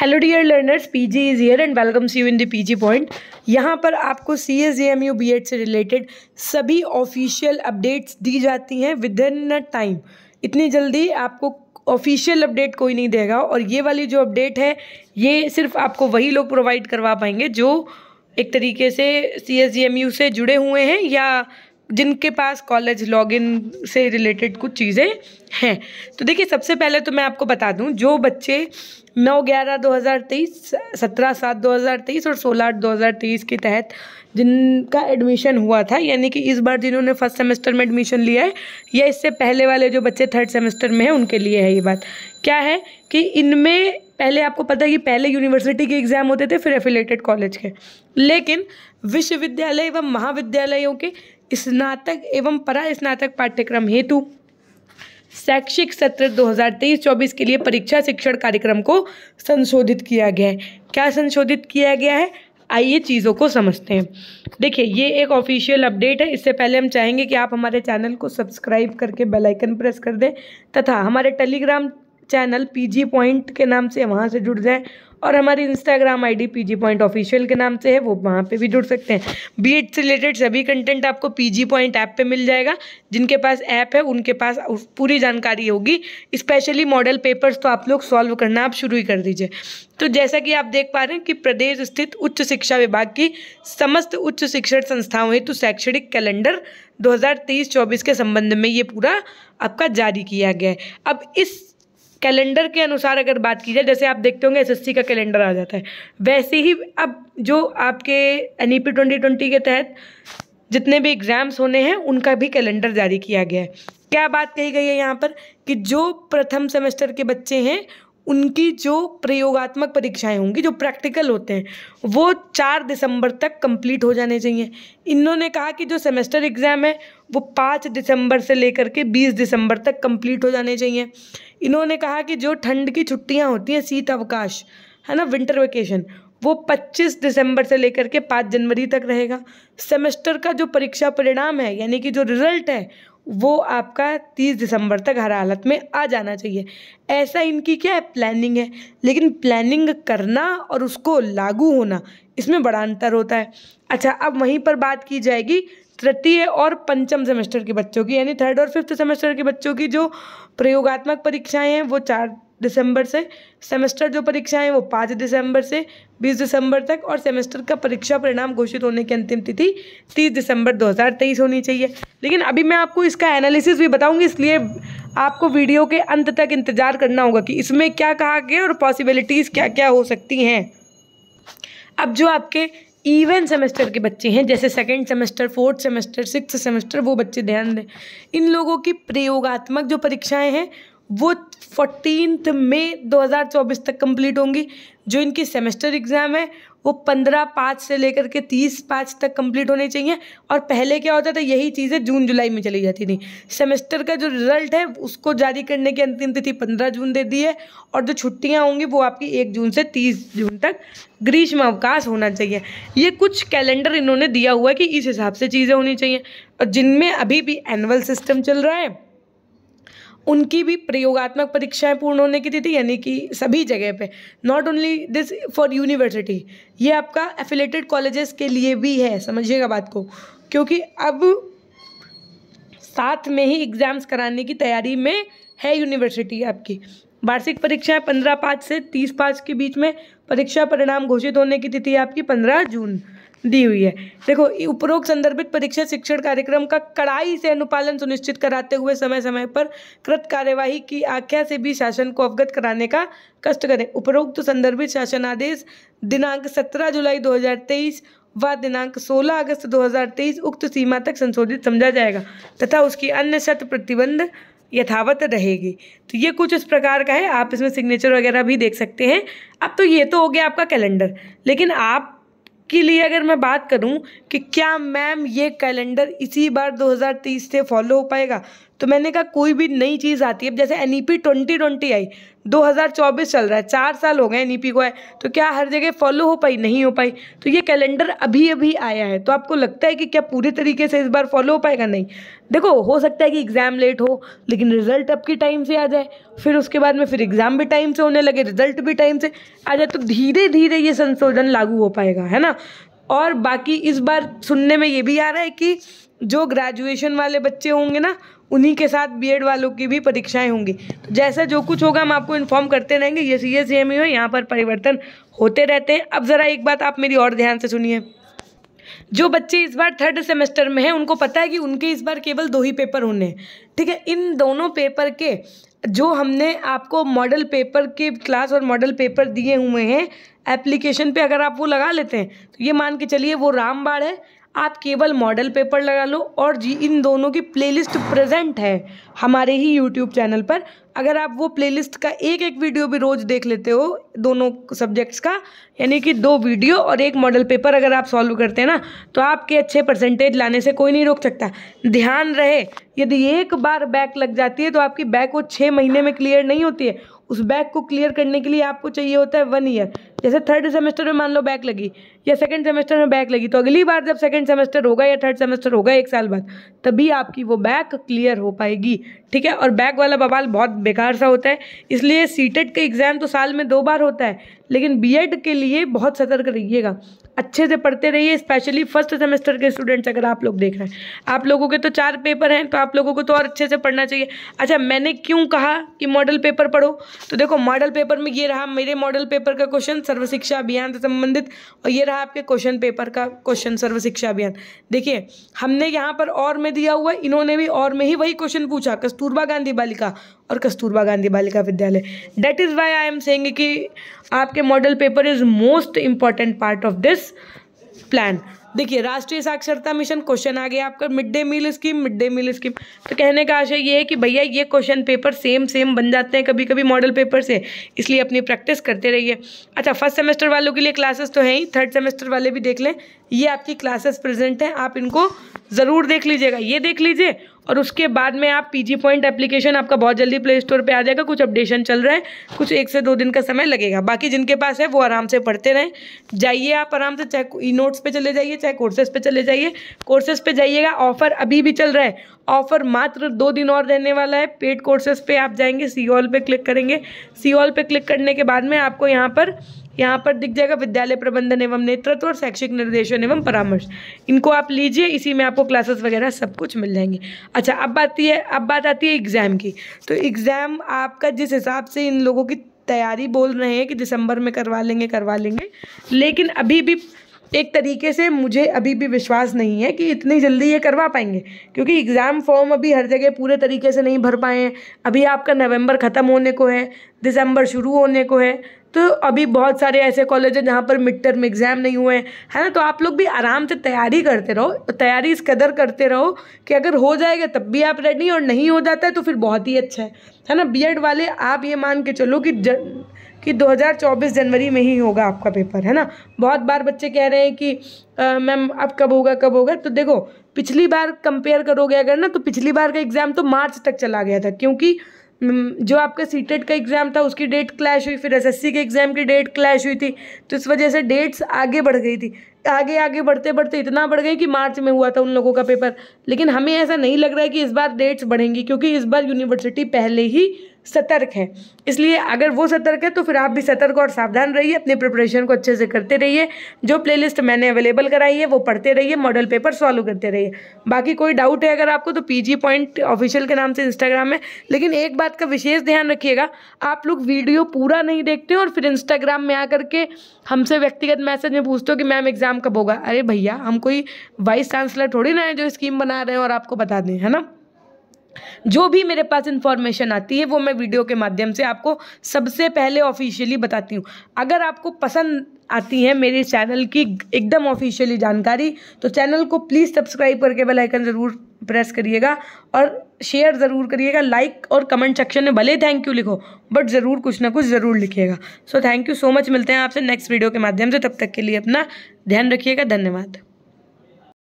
hello dear learners PG is here and welcomes you in the PG point यहाँ पर आपको C S M U B Ed से related सभी official updates दी जाती हैं विद इन अ टाइम इतनी जल्दी आपको ऑफिशियल अपडेट कोई नहीं देगा और ये वाली जो अपडेट है ये सिर्फ आपको वही लोग प्रोवाइड करवा पाएंगे जो एक तरीके से C S J M U से जुड़े हुए हैं या जिनके पास कॉलेज लॉगिन से रिलेटेड कुछ चीज़ें हैं तो देखिए सबसे पहले तो मैं आपको बता दूं जो बच्चे 9 ग्यारह 2023 सत्रह सात 2023 और सोलह आठ 2023 के तहत जिनका एडमिशन हुआ था यानी कि इस बार जिन्होंने फर्स्ट सेमेस्टर में एडमिशन लिया है या इससे पहले वाले जो बच्चे थर्ड सेमेस्टर में हैं उनके लिए है ये बात क्या है कि इनमें पहले आपको पता है कि पहले यूनिवर्सिटी के एग्ज़ाम होते थे फिर एफिलेटेड कॉलेज के लेकिन विश्वविद्यालय एवं महाविद्यालयों के स्नातक एवं परा स्नातक पाठ्यक्रम हेतु शैक्षिक सत्र 2023-24 के लिए परीक्षा शिक्षण कार्यक्रम को संशोधित किया गया है क्या संशोधित किया गया है आइए चीज़ों को समझते हैं देखिए ये एक ऑफिशियल अपडेट है इससे पहले हम चाहेंगे कि आप हमारे चैनल को सब्सक्राइब करके बेल आइकन प्रेस कर दें तथा हमारे टेलीग्राम चैनल पीजी पॉइंट के नाम से वहाँ से जुड़ जाएँ और हमारी Instagram ID PG point official के नाम से है वो वहाँ पे भी जुड़ सकते हैं बी एड से रिलेटेड सभी कंटेंट आपको पीजी पॉइंट ऐप पे मिल जाएगा जिनके पास ऐप है उनके पास पूरी जानकारी होगी स्पेशली मॉडल पेपर्स तो आप लोग सॉल्व करना आप शुरू ही कर दीजिए तो जैसा कि आप देख पा रहे हैं कि प्रदेश स्थित उच्च शिक्षा विभाग की समस्त उच्च शिक्षण संस्थाओं हेतु शैक्षणिक कैलेंडर 2023-24 के संबंध में ये पूरा आपका जारी किया गया है अब इस कैलेंडर के अनुसार अगर बात की जाए जैसे आप देखते होंगे एसएससी का कैलेंडर आ जाता है वैसे ही अब जो आपके एन ई पी के तहत जितने भी एग्ज़ाम्स होने हैं उनका भी कैलेंडर जारी किया गया है क्या बात कही गई है यहाँ पर कि जो प्रथम सेमेस्टर के बच्चे हैं उनकी जो प्रयोगात्मक परीक्षाएं होंगी जो प्रैक्टिकल होते हैं वो चार दिसंबर तक कंप्लीट हो जाने चाहिए इन्होंने कहा कि जो सेमेस्टर एग्ज़ाम है वो पाँच दिसंबर से लेकर के बीस दिसंबर तक कंप्लीट हो जाने चाहिए इन्होंने कहा कि जो ठंड की छुट्टियाँ होती हैं शीत अवकाश है ना विंटर वेकेशन वो 25 दिसंबर से लेकर के 5 जनवरी तक रहेगा सेमेस्टर का जो परीक्षा परिणाम है यानी कि जो रिजल्ट है वो आपका तीस दिसंबर तक हर हालत में आ जाना चाहिए ऐसा इनकी क्या है प्लानिंग है लेकिन प्लानिंग करना और उसको लागू होना इसमें बड़ा अंतर होता है अच्छा अब वहीं पर बात की जाएगी तृतीय और पंचम सेमेस्टर के बच्चों की यानी थर्ड और फिफ्थ सेमेस्टर के बच्चों की जो प्रयोगात्मक परीक्षाएं हैं वो चार दिसंबर से सेमेस्टर जो परीक्षाएं वो पाँच दिसंबर से बीस दिसंबर तक और सेमेस्टर का परीक्षा परिणाम घोषित होने की अंतिम तिथि तीस दिसंबर 2023 होनी चाहिए लेकिन अभी मैं आपको इसका एनालिसिस भी बताऊंगी इसलिए आपको वीडियो के अंत तक इंतजार करना होगा कि इसमें क्या कहा गया और पॉसिबिलिटीज़ क्या क्या हो सकती हैं अब जो आपके इवन सेमेस्टर के बच्चे हैं जैसे second semester fourth semester six semester वो बच्चे ध्यान दें इन लोगों की प्रयोगात्मक जो परीक्षाएं हैं वो फोर्टीनथ मई 2024 तक कंप्लीट होंगी जो इनकी सेमेस्टर एग्ज़ाम है वो पंद्रह पाँच से लेकर के तीस पाँच तक कंप्लीट होने चाहिए और पहले क्या होता था यही चीज़ें जून जुलाई में चली जाती थी सेमेस्टर का जो रिजल्ट है उसको जारी करने की अंतिम तिथि पंद्रह जून दे दी है और जो छुट्टियां होंगी वो आपकी एक जून से तीस जून तक ग्रीष्म अवकाश होना चाहिए ये कुछ कैलेंडर इन्होंने दिया हुआ है कि इस हिसाब से चीज़ें होनी चाहिए और जिनमें अभी भी एनअल सिस्टम चल रहा है उनकी भी प्रयोगात्मक परीक्षाएं पूर्ण होने की तिथि यानी कि सभी जगह पे not only this for university ये आपका एफिलेटेड कॉलेजेस के लिए भी है समझिएगा बात को क्योंकि अब साथ में ही एग्ज़ाम्स कराने की तैयारी में है यूनिवर्सिटी आपकी वार्षिक परीक्षाएं पंद्रह पाँच से तीस पाँच के बीच में परीक्षा परिणाम घोषित होने की तिथि आपकी पंद्रह जून दी हुई है देखो उपरोक्त संदर्भित परीक्षा शिक्षण कार्यक्रम का कड़ाई से अनुपालन सुनिश्चित कराते हुए समय समय पर कृत कार्यवाही की आख्या से भी शासन को अवगत कराने का कष्ट करें उपरोक्त संदर्भित शासन आदेश दिनांक 17 जुलाई 2023 व दिनांक 16 अगस्त 2023 उक्त सीमा तक संशोधित समझा जाएगा तथा उसकी अन्य शत प्रतिबंध यथावत रहेगी तो ये कुछ इस प्रकार का है आप इसमें सिग्नेचर वगैरह भी देख सकते हैं अब तो ये तो हो गया आपका कैलेंडर लेकिन आप के लिए अगर मैं बात करूं कि क्या मैम ये कैलेंडर इसी बार 2030 से फॉलो हो पाएगा तो मैंने कहा कोई भी नई चीज़ आती है जैसे N E P twenty twenty I दो हज़ार चौबीस चल रहा है चार साल हो गए एन ई पी को आए तो क्या हर जगह फॉलो हो पाई नहीं हो पाई तो ये कैलेंडर अभी अभी आया है तो आपको लगता है कि क्या पूरे तरीके से इस बार फॉलो हो पाएगा नहीं देखो हो सकता है कि एग्ज़ाम लेट हो लेकिन रिजल्ट आपके टाइम से आ जाए फिर उसके बाद में फिर एग्ज़ाम भी टाइम से होने लगे रिजल्ट भी टाइम से आ जाए तो धीरे धीरे ये संशोधन लागू हो पाएगा है ना और बाकी इस बार सुनने में ये भी आ रहा है कि जो ग्रेजुएशन वाले बच्चे होंगे ना उन्हीं के साथ बीएड वालों की भी परीक्षाएं होंगी तो जैसा जो कुछ होगा हम आपको इन्फॉर्म करते रहेंगे ये सी एस सी एम हो यहाँ पर परिवर्तन होते रहते हैं अब ज़रा एक बात आप मेरी और ध्यान से सुनिए जो बच्चे इस बार थर्ड सेमेस्टर में हैं उनको पता है कि उनके इस बार केवल दो ही पेपर होने हैं ठीक है इन दोनों पेपर के जो हमने आपको मॉडल पेपर के क्लास और मॉडल पेपर दिए हुए हैं एप्लीकेशन पे अगर आप वो लगा लेते हैं तो ये मान के चलिए वो रामबाड़ है आप केवल मॉडल पेपर लगा लो और जी इन दोनों की प्लेलिस्ट प्रेजेंट है हमारे ही यूट्यूब चैनल पर अगर आप वो प्लेलिस्ट का एक एक वीडियो भी रोज़ देख लेते हो दोनों सब्जेक्ट्स का यानी कि दो वीडियो और एक मॉडल पेपर अगर आप सॉल्व करते हैं ना तो आपके अच्छे परसेंटेज लाने से कोई नहीं रोक सकता ध्यान रहे यदि एक बार बैक लग जाती है तो आपकी बैक वो छः महीने में क्लियर नहीं होती है उस बैक को क्लियर करने के लिए आपको चाहिए होता है वन ईयर जैसे थर्ड सेमेस्टर में मान लो बैक लगी या सेकेंड सेमेस्टर में बैक लगी तो अगली बार जब सेकेंड सेमेस्टर होगा या थर्ड सेमेस्टर होगा एक साल बाद तभी आपकी वो बैक क्लियर हो पाएगी ठीक है और बैक वाला बवाल बहुत बेकार सा होता है इसलिए सीटेट का एग्ज़ाम तो साल में दो बार होता है लेकिन बीएड के लिए बहुत सतर्क रहिएगा अच्छे से पढ़ते रहिए स्पेशली फर्स्ट सेमेस्टर के स्टूडेंट्स अगर आप लोग देख रहे हैं आप लोगों के तो चार पेपर हैं तो आप लोगों को तो और अच्छे से पढ़ना चाहिए अच्छा मैंने क्यों कहा कि मॉडल पेपर पढ़ो तो देखो मॉडल पेपर में ये रहा मेरे मॉडल पेपर का क्वेश्चन सर्वशिक्षा अभियान से संबंधित और ये रहा रहा आपके क्वेश्चन पेपर का क्वेश्चन सर्व शिक्षा अभियान देखिए हमने यहाँ पर और में दिया हुआ इन्होंने भी और में ही वही क्वेश्चन पूछा कस्तूरबा गांधी बालिका और Kasturba Gandhi Balika Vidyalaya that is why I am saying कि आपके model paper is most important part of this plan देखिए राष्ट्रीय साक्षरता मिशन क्वेश्चन आ गया आपका mid day meal scheme mid day meal scheme तो कहने का आशय ये है कि भैया ये क्वेश्चन पेपर सेम सेम बन जाते हैं कभी कभी मॉडल पेपर से इसलिए अपनी प्रैक्टिस करते रहिए अच्छा फर्स्ट सेमेस्टर वालों के लिए क्लासेस तो हैं ही थर्ड सेमेस्टर वाले भी देख लें ये आपकी क्लासेस प्रेजेंट हैं आप इनको ज़रूर देख लीजिएगा ये देख लीजिए और उसके बाद में आप पीजी पॉइंट एप्लीकेशन आपका बहुत जल्दी प्ले स्टोर पर आ जाएगा कुछ अपडेशन चल रहा है कुछ एक से दो दिन का समय लगेगा बाकी जिनके पास है वो आराम से पढ़ते रहें जाइए आप आराम से चाहे ई नोट्स पे चले जाइए चाहे कोर्सेज पे चले जाइए कोर्सेज पे जाइएगा ऑफर अभी भी चल रहा है ऑफर मात्र दो दिन और रहने वाला है पेड कोर्सेज पे आप जाएंगे सी ऑल पर क्लिक करेंगे सी ऑल पर क्लिक करने के बाद में आपको यहाँ पर यहाँ पर दिख जाएगा विद्यालय प्रबंधन एवं नेतृत्व और शैक्षिक निर्देशन एवं परामर्श इनको आप लीजिए इसी में आपको क्लासेस वगैरह सब कुछ मिल जाएंगे अच्छा अब बात है अब बात आती है एग्ज़ाम की तो एग्ज़ाम आपका जिस हिसाब से इन लोगों की तैयारी बोल रहे हैं कि दिसंबर में करवा लेंगे करवा लेंगे लेकिन अभी भी एक तरीके से मुझे अभी भी विश्वास नहीं है कि इतनी जल्दी ये करवा पाएंगे क्योंकि एग्ज़ाम फॉर्म अभी हर जगह पूरे तरीके से नहीं भर पाए हैं अभी आपका नवंबर ख़त्म होने को है दिसंबर शुरू होने को है तो अभी बहुत सारे ऐसे कॉलेज हैं जहाँ पर मिड टर्म एग्ज़ाम नहीं हुए हैं है ना तो आप लोग भी आराम से तैयारी करते रहो तैयारी इस कदर करते रहो कि अगर हो जाएगा तब भी आप रेडी और नहीं हो जाता है तो फिर बहुत ही अच्छा है है ना बीएड वाले आप ये मान के चलो कि ज, कि 2024 जनवरी में ही होगा आपका पेपर है ना बहुत बार बच्चे कह रहे हैं कि मैम अब कब होगा कब होगा तो देखो पिछली बार कंपेयर करोगे अगर ना तो पिछली बार का एग्ज़ाम तो मार्च तक चला गया था क्योंकि हम्म, जो आपका सीटेट e का एग्ज़ाम था उसकी डेट क्लैश हुई फिर एसएससी के एग्ज़ाम की डेट क्लैश हुई थी तो इस वजह से डेट्स आगे बढ़ गई थी आगे आगे बढ़ते बढ़ते इतना बढ़ गई कि मार्च में हुआ था उन लोगों का पेपर लेकिन हमें ऐसा नहीं लग रहा है कि इस बार डेट्स बढ़ेंगी क्योंकि इस बार यूनिवर्सिटी पहले ही सतर्क है इसलिए अगर वो सतर्क है तो फिर आप भी सतर्क और सावधान रहिए अपने प्रिपरेशन को अच्छे से करते रहिए जो प्लेलिस्ट मैंने अवेलेबल कराई है वो पढ़ते रहिए मॉडल पेपर सॉल्व करते रहिए बाकी कोई डाउट है अगर आपको तो पीजी पॉइंट ऑफिशियल के नाम से इंस्टाग्राम है लेकिन एक बात का विशेष ध्यान रखिएगा आप लोग वीडियो पूरा नहीं देखते और फिर इंस्टाग्राम में आकर के हमसे व्यक्तिगत मैसेज में पूछते हो कि मैम एग्ज़ाम कब होगा अरे भैया हम कोई वाइस चांसलर थोड़ी ना है जो स्कीम बना रहे हैं और आपको बता दें है ना जो भी मेरे पास इन्फॉर्मेशन आती है वो मैं वीडियो के माध्यम से आपको सबसे पहले ऑफिशियली बताती हूँ अगर आपको पसंद आती है मेरे चैनल की एकदम ऑफिशियली जानकारी तो चैनल को प्लीज़ सब्सक्राइब करके बेल आइकन ज़रूर प्रेस करिएगा और शेयर ज़रूर करिएगा लाइक और कमेंट सेक्शन में भले थैंक यू लिखो बट ज़रूर कुछ ना कुछ ज़रूर लिखिएगा so thank you so much मिलते हैं आपसे नेक्स्ट वीडियो के माध्यम से तब तक के लिए अपना ध्यान रखिएगा धन्यवाद